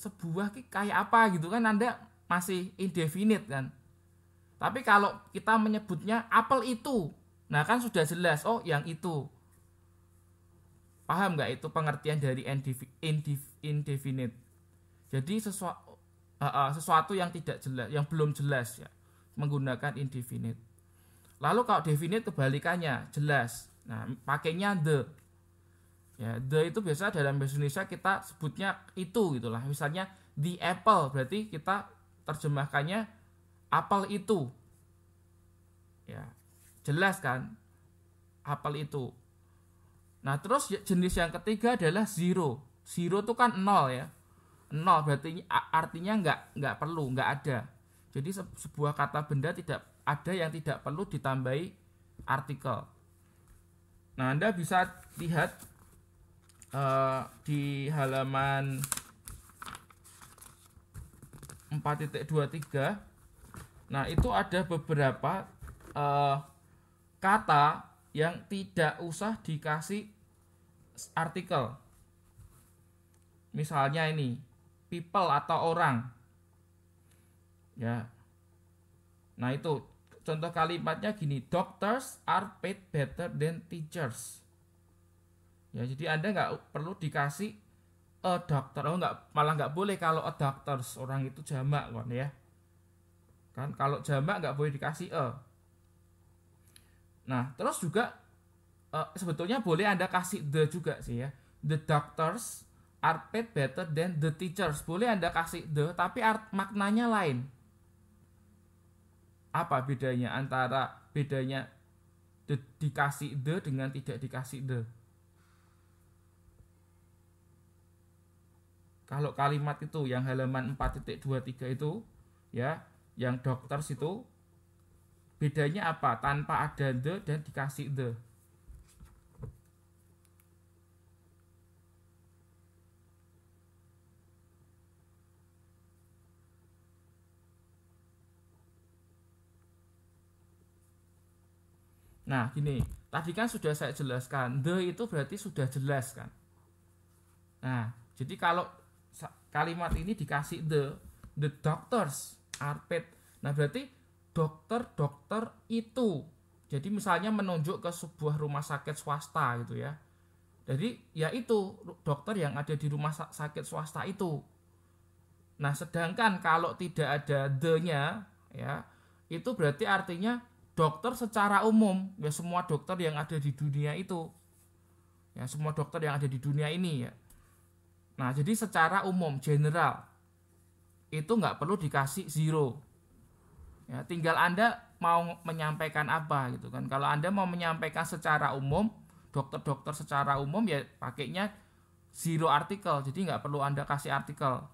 sebuah kayak apa gitu kan Anda masih indefinite kan. Tapi kalau kita menyebutnya apel itu, nah kan sudah jelas oh yang itu. Paham nggak itu pengertian dari indefinite? Jadi sesuatu sesuatu yang tidak jelas, yang belum jelas ya, menggunakan indefinite. Lalu kalau definite kebalikannya jelas. Nah, pakainya the ya the itu biasa dalam bahasa Indonesia kita sebutnya itu gitulah misalnya the apple berarti kita terjemahkannya apel itu ya jelas kan apel itu nah terus ya, jenis yang ketiga adalah zero zero itu kan nol ya nol berarti artinya nggak nggak perlu nggak ada jadi sebuah kata benda tidak ada yang tidak perlu ditambahi artikel nah anda bisa lihat uh, di halaman 4.23 nah itu ada beberapa uh, kata yang tidak usah dikasih artikel misalnya ini people atau orang ya nah itu contoh kalimatnya gini doctors are paid better than teachers Ya, jadi Anda nggak perlu dikasih a doctor. Oh, nggak, malah nggak boleh kalau a doctors. Orang itu jamak kan ya. Kan kalau jamak nggak boleh dikasih a. Nah, terus juga uh, sebetulnya boleh Anda kasih the juga sih ya. The doctors are paid better than the teachers. Boleh Anda kasih the tapi art, maknanya lain. Apa bedanya antara bedanya the, dikasih the dengan tidak dikasih the? kalau kalimat itu yang halaman 4.23 itu ya yang dokter situ bedanya apa tanpa ada the dan dikasih the Nah, gini, tadi kan sudah saya jelaskan, the itu berarti sudah jelas kan. Nah, jadi kalau kalimat ini dikasih the the doctors are paid. Nah, berarti dokter-dokter itu. Jadi misalnya menunjuk ke sebuah rumah sakit swasta gitu ya. Jadi ya itu dokter yang ada di rumah sakit swasta itu. Nah, sedangkan kalau tidak ada the-nya ya, itu berarti artinya dokter secara umum, ya semua dokter yang ada di dunia itu. Ya, semua dokter yang ada di dunia ini ya Nah, jadi secara umum general itu nggak perlu dikasih zero. Ya, tinggal Anda mau menyampaikan apa gitu kan. Kalau Anda mau menyampaikan secara umum, dokter-dokter secara umum ya pakainya zero artikel. Jadi nggak perlu Anda kasih artikel.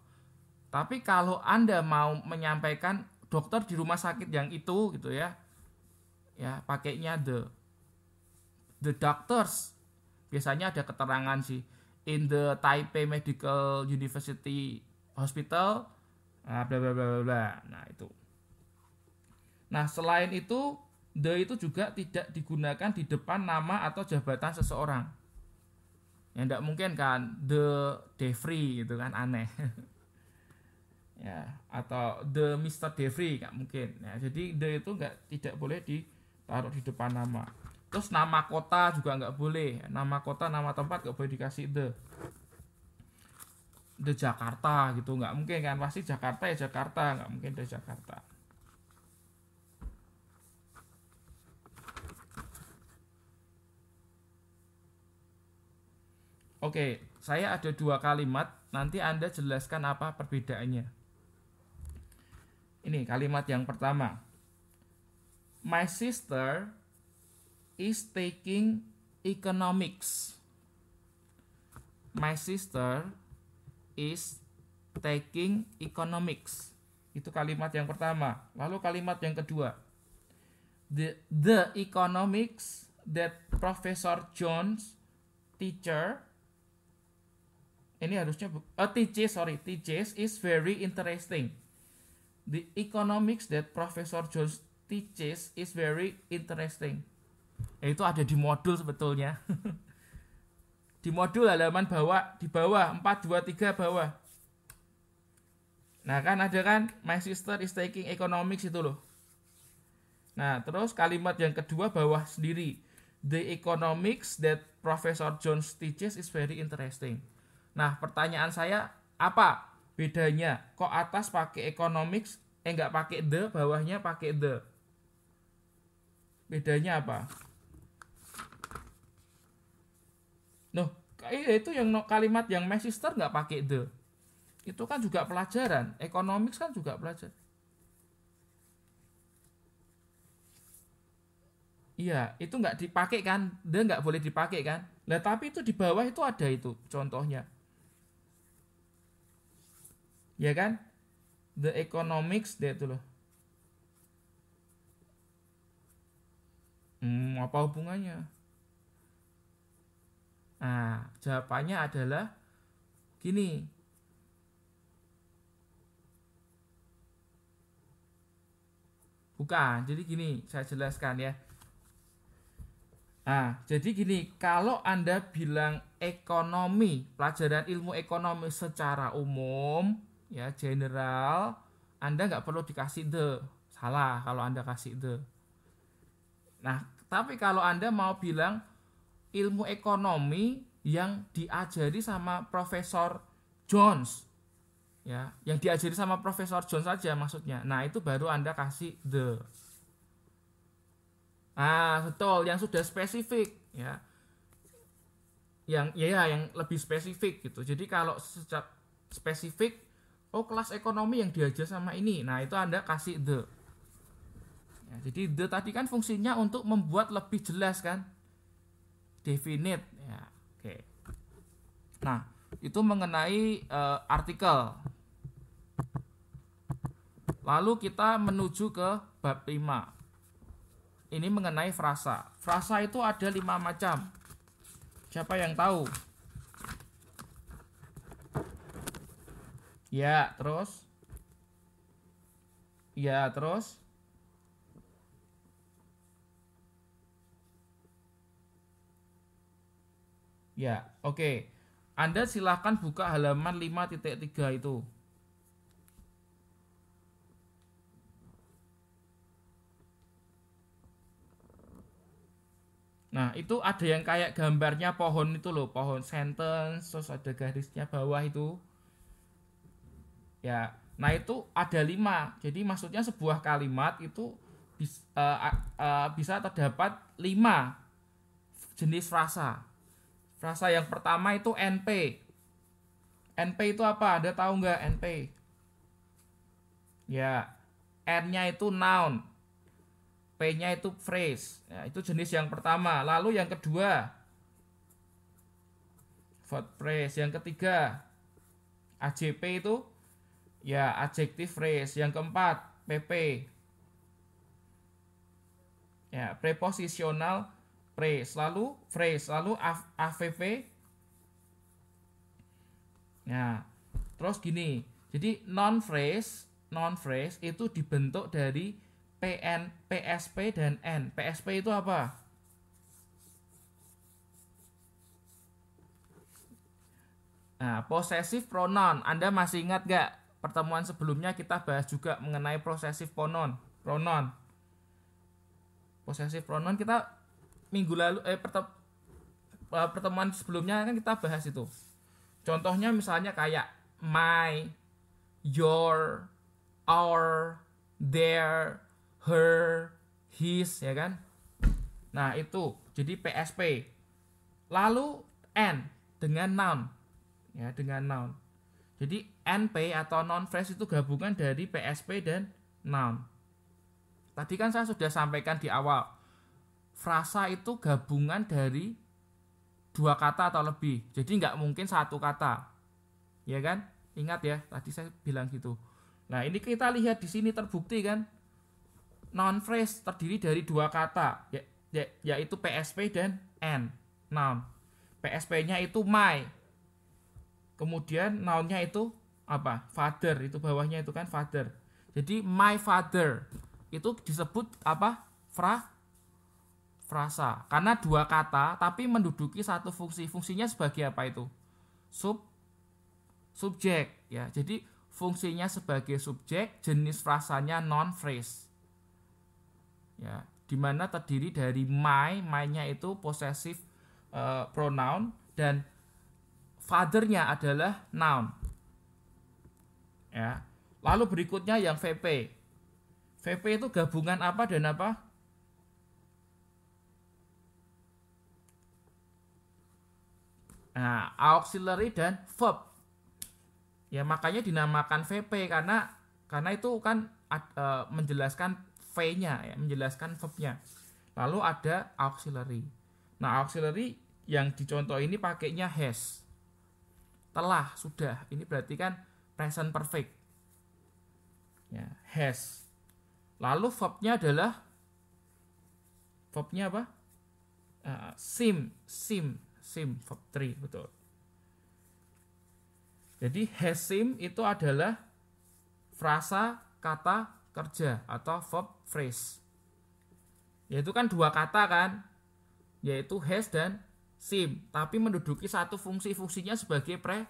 Tapi kalau Anda mau menyampaikan dokter di rumah sakit yang itu gitu ya. Ya, pakainya the the doctors. Biasanya ada keterangan sih in the Taipei Medical University Hospital nah, bla bla bla bla. Nah, itu. Nah, selain itu the itu juga tidak digunakan di depan nama atau jabatan seseorang. Ya tidak mungkin kan the Devri gitu kan aneh. ya, atau the Mr. Devri nggak mungkin. Ya, jadi the itu nggak tidak boleh ditaruh di depan nama terus nama kota juga nggak boleh nama kota nama tempat nggak boleh dikasih the the Jakarta gitu nggak mungkin kan pasti Jakarta ya Jakarta nggak mungkin the Jakarta Oke, saya ada dua kalimat. Nanti Anda jelaskan apa perbedaannya. Ini kalimat yang pertama. My sister is taking economics. My sister is taking economics. Itu kalimat yang pertama. Lalu kalimat yang kedua. The, the economics that Professor Jones teacher ini harusnya uh, eh, teaches sorry teaches is very interesting. The economics that Professor Jones teaches is very interesting. Eh, itu ada di modul sebetulnya di modul halaman bawah di bawah 423 bawah nah kan ada kan my sister is taking economics itu loh nah terus kalimat yang kedua bawah sendiri the economics that Professor Jones teaches is very interesting nah pertanyaan saya apa bedanya kok atas pakai economics eh nggak pakai the bawahnya pakai the bedanya apa Noh, kayak iya, itu yang kalimat yang my sister nggak pakai the. Itu kan juga pelajaran, economics kan juga pelajaran. Iya, itu nggak dipakai kan? The nggak boleh dipakai kan? Nah, tapi itu di bawah itu ada itu contohnya. Ya kan? The economics dia itu loh. Hmm, apa hubungannya? Nah, jawabannya adalah gini. Bukan, jadi gini, saya jelaskan ya. Nah, jadi gini, kalau Anda bilang ekonomi, pelajaran ilmu ekonomi secara umum, ya general, Anda nggak perlu dikasih the. Salah kalau Anda kasih the. Nah, tapi kalau Anda mau bilang ilmu ekonomi yang diajari sama Profesor Jones ya yang diajari sama Profesor Jones saja maksudnya nah itu baru anda kasih the ah betul yang sudah spesifik ya yang ya, ya yang lebih spesifik gitu jadi kalau secara spesifik oh kelas ekonomi yang diajar sama ini nah itu anda kasih the ya, jadi the tadi kan fungsinya untuk membuat lebih jelas kan definite ya oke nah itu mengenai uh, artikel lalu kita menuju ke bab 5 ini mengenai frasa frasa itu ada lima macam siapa yang tahu ya terus ya terus Ya, oke. Okay. Anda silahkan buka halaman 5.3 itu. Nah, itu ada yang kayak gambarnya pohon itu loh, pohon sentence, terus ada garisnya bawah itu. Ya, nah itu ada lima. Jadi maksudnya sebuah kalimat itu bisa, eh, uh, eh, uh, bisa terdapat lima jenis rasa. Frasa yang pertama itu NP. NP itu apa? Ada tahu nggak NP? Ya, N-nya itu noun. P-nya itu phrase. Ya, itu jenis yang pertama. Lalu yang kedua, verb phrase. Yang ketiga, AJP itu ya adjective phrase. Yang keempat, PP. Ya, prepositional phrase lalu phrase lalu avv ya terus gini jadi non phrase non phrase itu dibentuk dari pn psp dan n psp itu apa Nah, posesif pronoun. Anda masih ingat gak pertemuan sebelumnya kita bahas juga mengenai posesif pronoun. Pronoun. Posesif pronoun kita minggu lalu eh pertem eh, pertemuan sebelumnya kan kita bahas itu. Contohnya misalnya kayak my, your, our, their, her, his ya kan. Nah, itu. Jadi PSP. Lalu n dengan noun. Ya, dengan noun. Jadi NP atau non phrase itu gabungan dari PSP dan noun. Tadi kan saya sudah sampaikan di awal frasa itu gabungan dari dua kata atau lebih. Jadi nggak mungkin satu kata. Ya kan? Ingat ya, tadi saya bilang gitu. Nah, ini kita lihat di sini terbukti kan noun phrase terdiri dari dua kata, ya, ya, yaitu PSP dan N, noun. PSP-nya itu my. Kemudian noun now-nya itu apa? Father, itu bawahnya itu kan father. Jadi my father itu disebut apa? Fra frasa karena dua kata tapi menduduki satu fungsi fungsinya sebagai apa itu sub subjek ya jadi fungsinya sebagai subjek jenis frasanya non phrase ya dimana terdiri dari my mynya itu possessive uh, pronoun dan fathernya adalah noun ya lalu berikutnya yang VP VP itu gabungan apa dan apa Nah, auxiliary dan verb. Ya, makanya dinamakan VP karena karena itu kan ad, e, menjelaskan V-nya ya, menjelaskan verb-nya. Lalu ada auxiliary. Nah, auxiliary yang dicontoh ini pakainya has. Telah, sudah. Ini berarti kan present perfect. Ya, has. Lalu verb-nya adalah verb-nya apa? Uh, sim, sim Sim, verb 3, betul. Jadi hasim itu adalah frasa kata kerja atau verb phrase. Yaitu kan dua kata kan, yaitu has dan sim, tapi menduduki satu fungsi fungsinya sebagai pre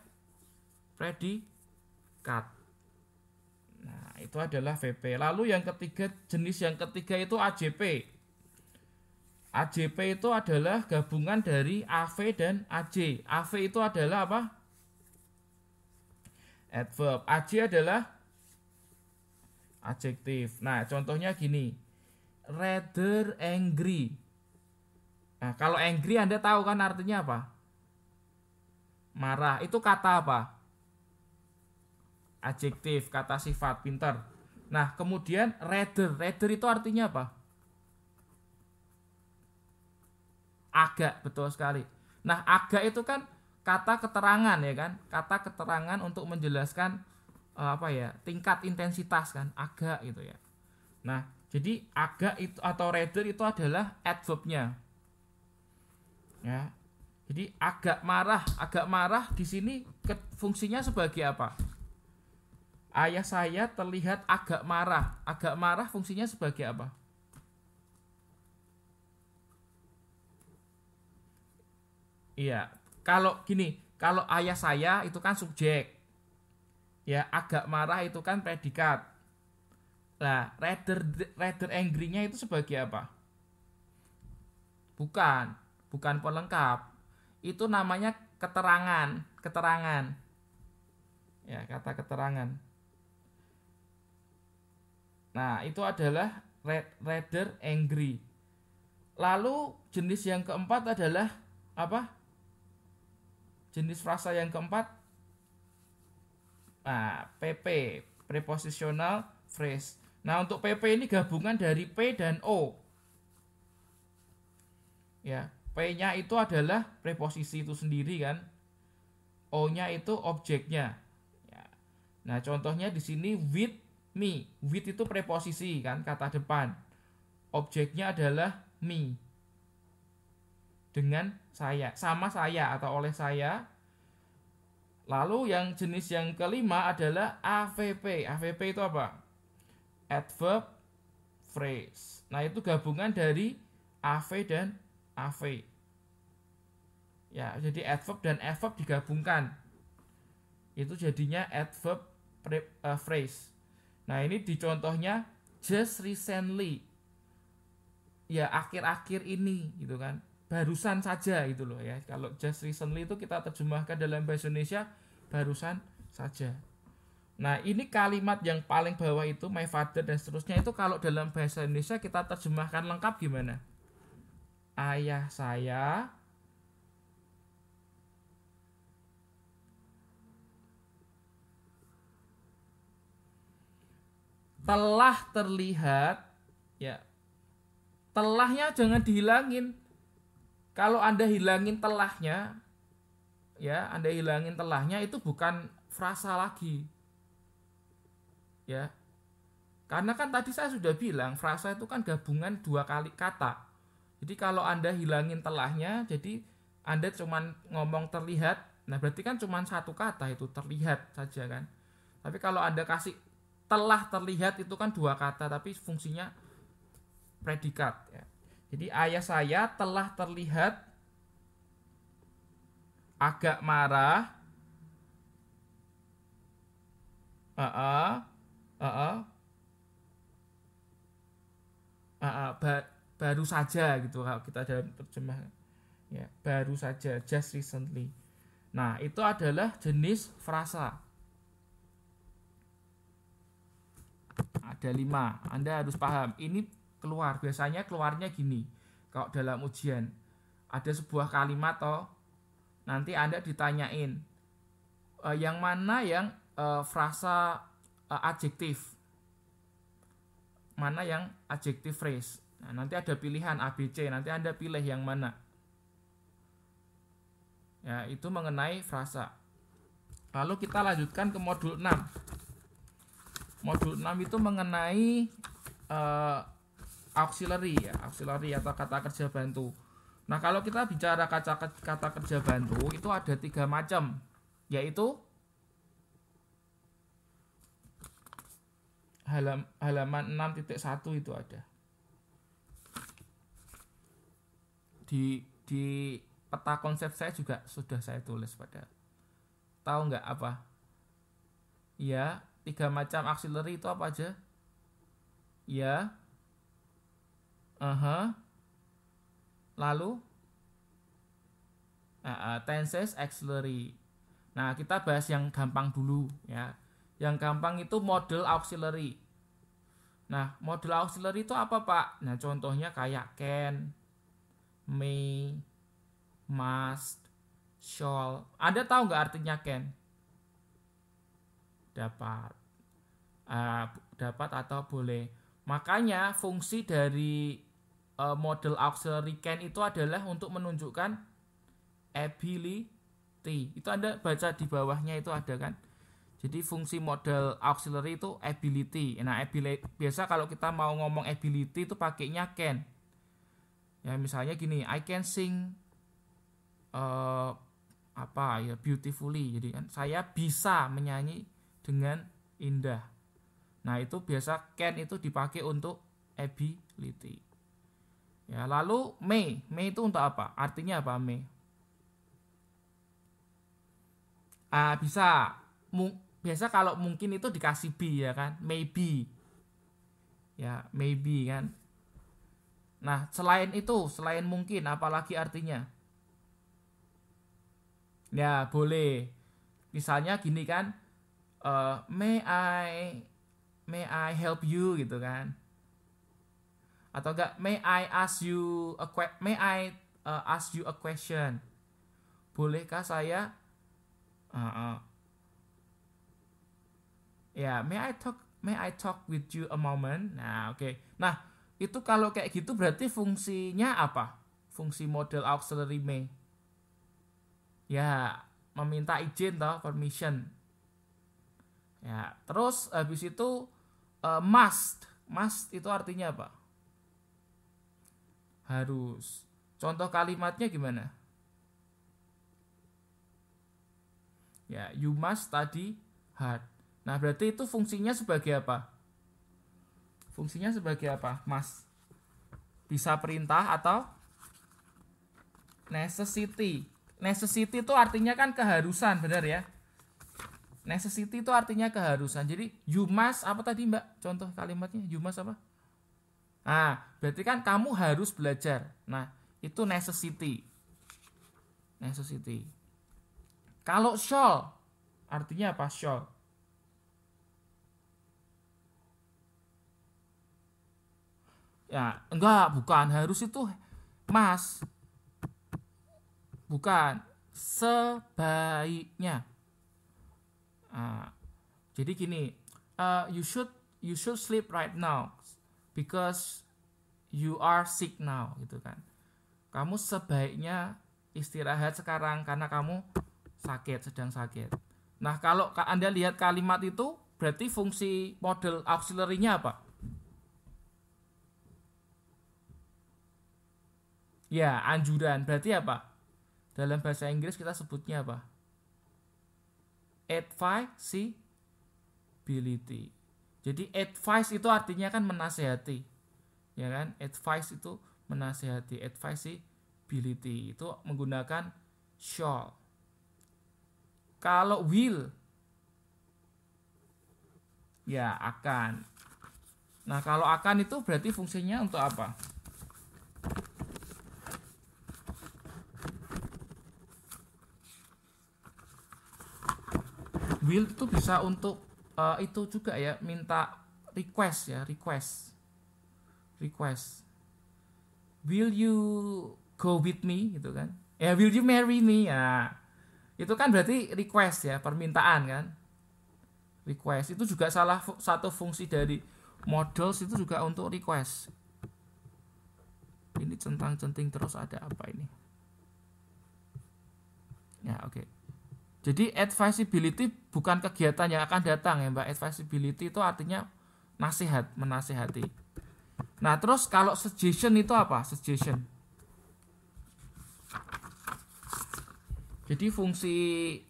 predikat. Nah, itu adalah VP. Lalu yang ketiga, jenis yang ketiga itu AJP. AJP itu adalah gabungan dari AV dan AJ. AV itu adalah apa? Adverb. AJ adalah adjektif. Nah, contohnya gini. Rather angry. Nah, kalau angry Anda tahu kan artinya apa? Marah. Itu kata apa? Adjektif, kata sifat, pintar. Nah, kemudian rather. Rather itu artinya apa? Agak betul sekali. Nah, agak itu kan kata keterangan ya kan? Kata keterangan untuk menjelaskan eh, apa ya? tingkat intensitas kan, agak gitu ya. Nah, jadi agak itu atau rather itu adalah adverbnya. Ya. Jadi agak marah, agak marah di sini fungsinya sebagai apa? Ayah saya terlihat agak marah. Agak marah fungsinya sebagai apa? Iya, kalau gini, kalau ayah saya itu kan subjek. Ya, agak marah itu kan predikat. Nah, rather rather angry-nya itu sebagai apa? Bukan, bukan pelengkap. Itu namanya keterangan, keterangan. Ya, kata keterangan. Nah, itu adalah rather angry. Lalu jenis yang keempat adalah apa? Jenis frasa yang keempat nah, PP prepositional phrase. Nah, untuk PP ini gabungan dari P dan O. Ya, P-nya itu adalah preposisi itu sendiri kan. O-nya itu objeknya. Ya. Nah, contohnya di sini with me. With itu preposisi kan, kata depan. Objeknya adalah me dengan saya, sama saya atau oleh saya. Lalu yang jenis yang kelima adalah AVP. AVP itu apa? Adverb phrase. Nah, itu gabungan dari AV dan AV. Ya, jadi adverb dan adverb digabungkan. Itu jadinya adverb eh, phrase. Nah, ini dicontohnya just recently. Ya, akhir-akhir ini gitu kan barusan saja itu loh ya. Kalau just recently itu kita terjemahkan dalam bahasa Indonesia barusan saja. Nah, ini kalimat yang paling bawah itu my father dan seterusnya itu kalau dalam bahasa Indonesia kita terjemahkan lengkap gimana? Ayah saya telah terlihat ya. Telahnya jangan dihilangin, kalau Anda hilangin telahnya, ya, Anda hilangin telahnya itu bukan frasa lagi. Ya. Karena kan tadi saya sudah bilang frasa itu kan gabungan dua kali kata. Jadi kalau Anda hilangin telahnya, jadi Anda cuman ngomong terlihat Nah, berarti kan cuma satu kata itu terlihat saja kan. Tapi kalau Anda kasih telah terlihat itu kan dua kata tapi fungsinya predikat ya. Jadi ayah saya telah terlihat agak marah. Uh -uh, uh -uh, uh -uh, ba baru saja gitu kalau kita dalam terjemah ya baru saja just recently. Nah itu adalah jenis frasa. Ada lima. Anda harus paham. Ini keluar. Biasanya keluarnya gini. Kalau dalam ujian ada sebuah kalimat toh nanti Anda ditanyain e, yang mana yang e, frasa e, adjektif. Mana yang adjektif phrase. Nah, nanti ada pilihan ABC, nanti Anda pilih yang mana. Ya, itu mengenai frasa. Lalu kita lanjutkan ke modul 6. Modul 6 itu mengenai uh, auxiliary ya auxiliary atau kata kerja bantu nah kalau kita bicara kata kata kerja bantu itu ada tiga macam yaitu halam, halaman 6.1 itu ada di di peta konsep saya juga sudah saya tulis pada tahu nggak apa ya tiga macam auxiliary itu apa aja ya Uh-huh. Lalu uh, uh, tenses auxiliary. Nah, kita bahas yang gampang dulu ya. Yang gampang itu model auxiliary. Nah, model auxiliary itu apa, Pak? Nah, contohnya kayak can, may, must, shall. Anda tahu nggak artinya can? Dapat. Uh, dapat atau boleh. Makanya fungsi dari uh, model auxiliary can itu adalah untuk menunjukkan ability. Itu Anda baca di bawahnya itu ada kan. Jadi fungsi model auxiliary itu ability. Nah, ability biasa kalau kita mau ngomong ability itu pakainya can. Ya, misalnya gini, I can sing uh, apa ya beautifully. Jadi kan saya bisa menyanyi dengan indah. Nah, itu biasa can itu dipakai untuk ability. Ya, lalu me, me itu untuk apa? Artinya apa me? Ah, bisa Mu, biasa kalau mungkin itu dikasih B ya kan, maybe. Ya, maybe kan. Nah, selain itu, selain mungkin apalagi artinya? Ya, boleh. Misalnya gini kan, uh, may I may I help you gitu kan atau enggak may I ask you a may I uh, ask you a question bolehkah saya uh, uh. ya yeah, may I talk may I talk with you a moment nah oke okay. nah itu kalau kayak gitu berarti fungsinya apa fungsi model auxiliary may ya meminta izin toh permission ya terus habis itu uh, must must itu artinya apa harus. Contoh kalimatnya gimana? Ya, you must study hard. Nah, berarti itu fungsinya sebagai apa? Fungsinya sebagai apa, Mas? Bisa perintah atau necessity. Necessity itu artinya kan keharusan, benar ya? Necessity itu artinya keharusan. Jadi you must apa tadi Mbak? Contoh kalimatnya you must apa? Nah, berarti kan kamu harus belajar. Nah, itu necessity. Necessity. Kalau shall, artinya apa shall? Ya, enggak, bukan. Harus itu mas. Bukan. Sebaiknya. Nah, jadi gini, uh, you should you should sleep right now because you are sick now gitu kan kamu sebaiknya istirahat sekarang karena kamu sakit sedang sakit nah kalau anda lihat kalimat itu berarti fungsi model auxiliary-nya apa ya anjuran berarti apa dalam bahasa Inggris kita sebutnya apa advisability jadi advice itu artinya kan menasehati. Ya kan? Advice itu menasehati. Advice Advisability itu menggunakan shall. Kalau will ya akan. Nah, kalau akan itu berarti fungsinya untuk apa? Will itu bisa untuk uh, itu juga ya minta request ya request request will you go with me gitu kan ya will you marry me ya itu kan berarti request ya permintaan kan request itu juga salah satu fungsi dari models itu juga untuk request ini centang-centing terus ada apa ini ya oke okay. Jadi advisability bukan kegiatan yang akan datang ya Mbak. Advisability itu artinya nasihat, menasihati. Nah, terus kalau suggestion itu apa? Suggestion. Jadi fungsi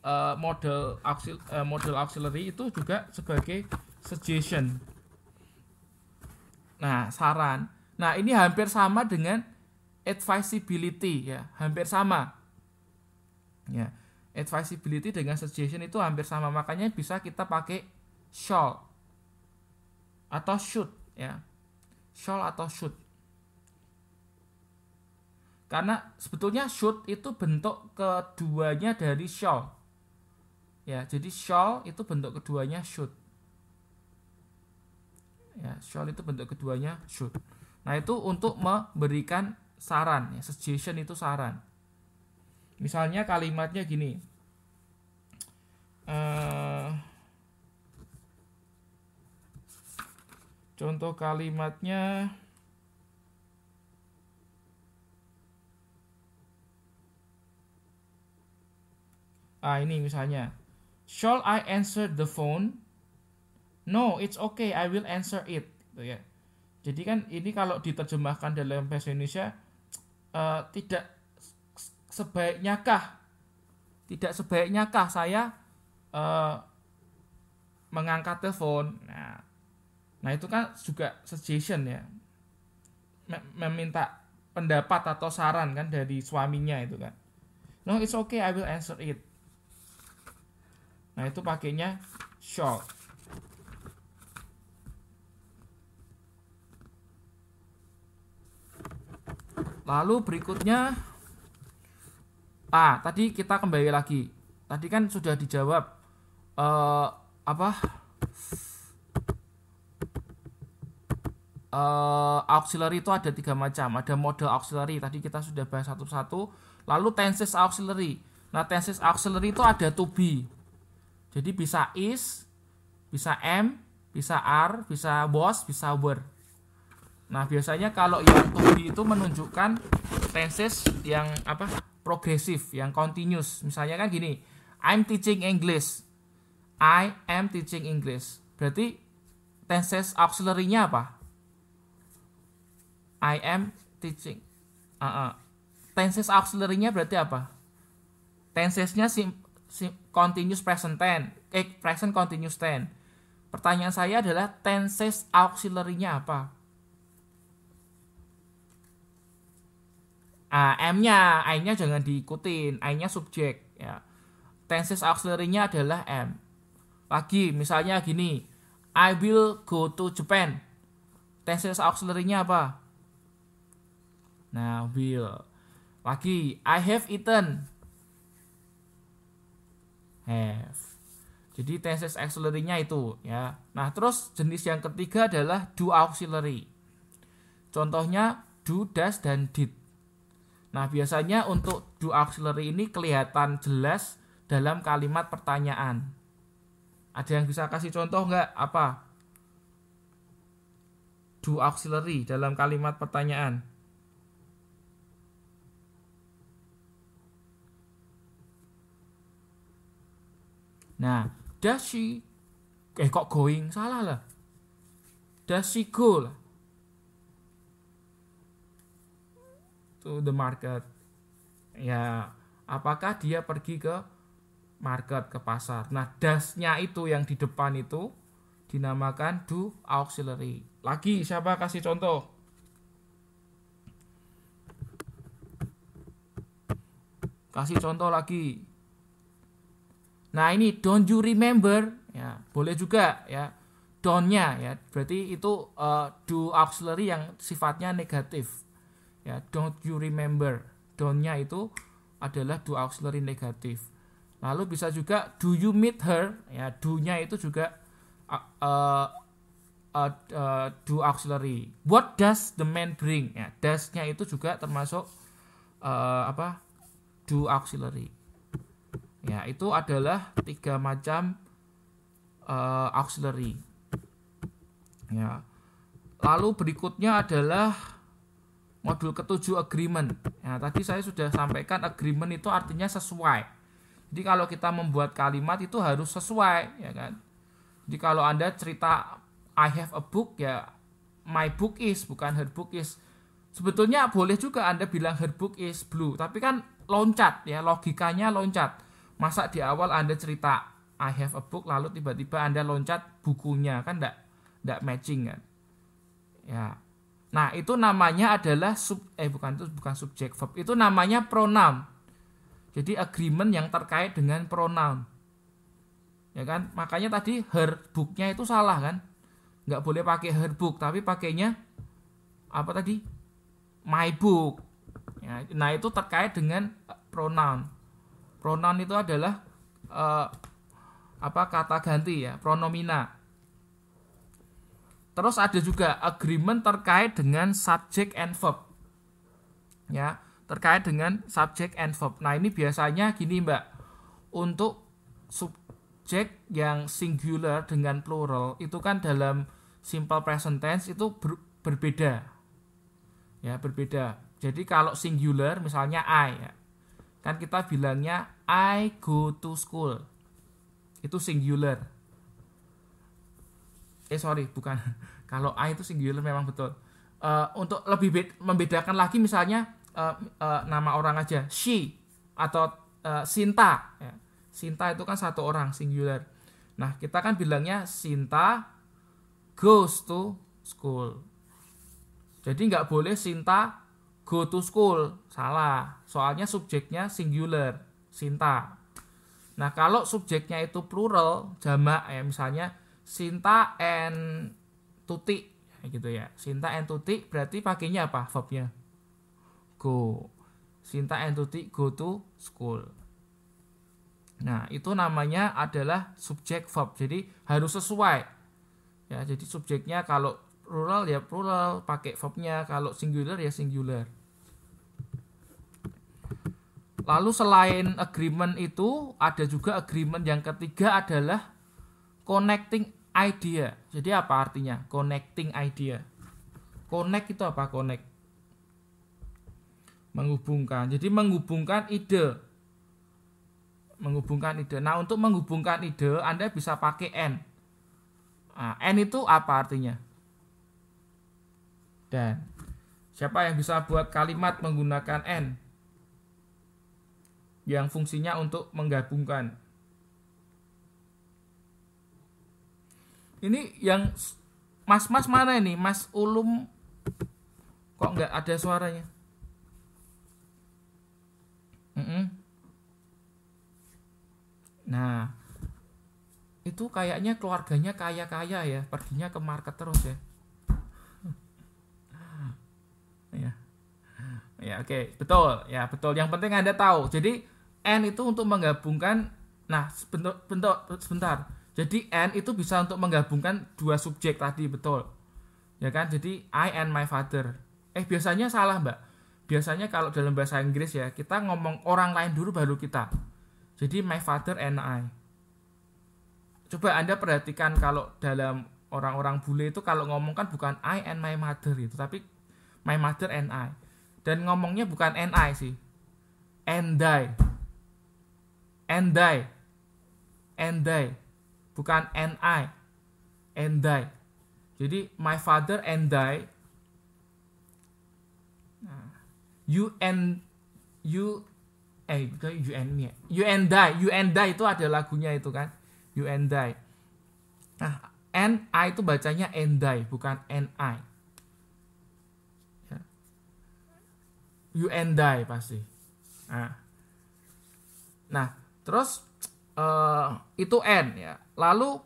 uh, model auxil, uh, model auxiliary itu juga sebagai suggestion. Nah, saran. Nah, ini hampir sama dengan advisability ya, hampir sama. Ya advisability dengan suggestion itu hampir sama makanya bisa kita pakai shall atau should ya shall atau should karena sebetulnya should itu bentuk keduanya dari shall ya jadi shall itu bentuk keduanya should ya shall itu bentuk keduanya should nah itu untuk memberikan saran ya suggestion itu saran Misalnya kalimatnya gini. Uh, contoh kalimatnya Ah, ini misalnya. Shall I answer the phone? No, it's okay. I will answer it. Gitu ya. Jadi kan ini kalau diterjemahkan dalam bahasa Indonesia uh, tidak sebaiknya kah tidak sebaiknya kah saya uh, mengangkat telepon nah nah itu kan juga suggestion ya meminta pendapat atau saran kan dari suaminya itu kan no it's okay I will answer it nah itu pakainya shock lalu berikutnya Ah, tadi kita kembali lagi. Tadi kan sudah dijawab uh, apa? Uh, auxiliary itu ada tiga macam. Ada mode auxiliary. Tadi kita sudah bahas satu-satu. Lalu tenses auxiliary. Nah, tenses auxiliary itu ada to be. Jadi bisa is, bisa m bisa r bisa was, bisa were. Nah, biasanya kalau yang to be itu menunjukkan tenses yang apa? progresif, yang continuous. Misalnya kan gini, I'm teaching English. I am teaching English. Berarti tenses auxiliary-nya apa? I am teaching. Uh -uh. Tenses auxiliary-nya berarti apa? Tensesnya sim, sim, continuous present tense, eh, present continuous tense. Pertanyaan saya adalah tenses auxiliary-nya apa? uh, M-nya, I-nya jangan diikutin, I-nya subjek ya. Tenses auxiliary-nya adalah M. Lagi misalnya gini, I will go to Japan. Tenses auxiliary-nya apa? Nah, will. Lagi, I have eaten. Have. Jadi tenses auxiliary-nya itu ya. Nah, terus jenis yang ketiga adalah do auxiliary. Contohnya do, does dan did Nah, biasanya untuk do auxiliary ini kelihatan jelas dalam kalimat pertanyaan. Ada yang bisa kasih contoh nggak? Apa? Do auxiliary dalam kalimat pertanyaan. Nah, does she... Eh, kok going? Salah lah. Does she go lah. to the market. Ya, apakah dia pergi ke market ke pasar. Nah, dasnya itu yang di depan itu dinamakan do auxiliary. Lagi siapa kasih contoh? Kasih contoh lagi. Nah, ini don't you remember? Ya, boleh juga ya. Donnya ya, berarti itu uh, eh, do auxiliary yang sifatnya negatif ya don't you remember don'tnya itu adalah do auxiliary negatif lalu bisa juga do you meet her ya do-nya itu juga uh, uh, uh, do auxiliary what does the man bring ya does-nya itu juga termasuk uh, apa do auxiliary ya itu adalah tiga macam uh, auxiliary ya lalu berikutnya adalah Modul ketujuh agreement. Nah, tadi saya sudah sampaikan agreement itu artinya sesuai. Jadi kalau kita membuat kalimat itu harus sesuai, ya kan? Jadi kalau Anda cerita I have a book ya my book is bukan her book is. Sebetulnya boleh juga Anda bilang her book is blue, tapi kan loncat ya, logikanya loncat. Masa di awal Anda cerita I have a book lalu tiba-tiba Anda loncat bukunya kan enggak enggak matching kan. Ya, Nah, itu namanya adalah sub eh bukan itu bukan subjek verb. Itu namanya pronoun. Jadi agreement yang terkait dengan pronoun. Ya kan? Makanya tadi her book-nya itu salah kan? Nggak boleh pakai her book, tapi pakainya apa tadi? My book. Ya, nah, itu terkait dengan eh, pronoun. Pronoun itu adalah uh, apa kata ganti ya, pronomina. Terus ada juga agreement terkait dengan subject and verb. Ya, terkait dengan subject and verb. Nah, ini biasanya gini, Mbak. Untuk subject yang singular dengan plural itu kan dalam simple present tense itu ber, berbeda. Ya, berbeda. Jadi kalau singular misalnya I ya. Kan kita bilangnya I go to school. Itu singular eh sorry bukan kalau A itu singular memang betul uh, untuk lebih be membedakan lagi misalnya uh, uh, nama orang aja she atau uh, Sinta ya. Sinta itu kan satu orang singular nah kita kan bilangnya Sinta goes to school jadi nggak boleh Sinta go to school salah soalnya subjeknya singular Sinta nah kalau subjeknya itu plural jamak ya misalnya Sinta and Tuti gitu ya. Sinta and Tuti berarti pakainya apa verbnya? Go. Sinta and Tuti go to school. Nah, itu namanya adalah subjek verb. Jadi harus sesuai. Ya, jadi subjeknya kalau plural ya plural, pakai verbnya kalau singular ya singular. Lalu selain agreement itu ada juga agreement yang ketiga adalah connecting idea. Jadi apa artinya? Connecting idea. Connect itu apa? Connect. Menghubungkan. Jadi menghubungkan ide. Menghubungkan ide. Nah, untuk menghubungkan ide Anda bisa pakai N. Nah, N itu apa artinya? Dan siapa yang bisa buat kalimat menggunakan N? Yang fungsinya untuk menggabungkan Ini yang mas-mas mana ini? Mas Ulum kok nggak ada suaranya? Mm -mm. Nah, itu kayaknya keluarganya kaya-kaya ya, perginya ke market terus ya. ya. Ya, oke, okay. betul. Ya, betul. Yang penting Anda tahu. Jadi N itu untuk menggabungkan Nah, sebentar, bentar, sebentar. Jadi and itu bisa untuk menggabungkan dua subjek tadi betul. Ya kan? Jadi I and my father. Eh biasanya salah, Mbak. Biasanya kalau dalam bahasa Inggris ya, kita ngomong orang lain dulu baru kita. Jadi my father and I. Coba Anda perhatikan kalau dalam orang-orang bule itu kalau ngomong kan bukan I and my mother itu, tapi my mother and I. Dan ngomongnya bukan and I sih. And I. And I. And I. And I bukan and I, and I. Jadi my father and I. You nah, and you eh bukan you and ya. me. You and I, you and I itu ada lagunya itu kan. You and I. Nah, and I itu bacanya and I, bukan and I. You ya. and I pasti. Nah, nah terus eh, itu N ya. Lalu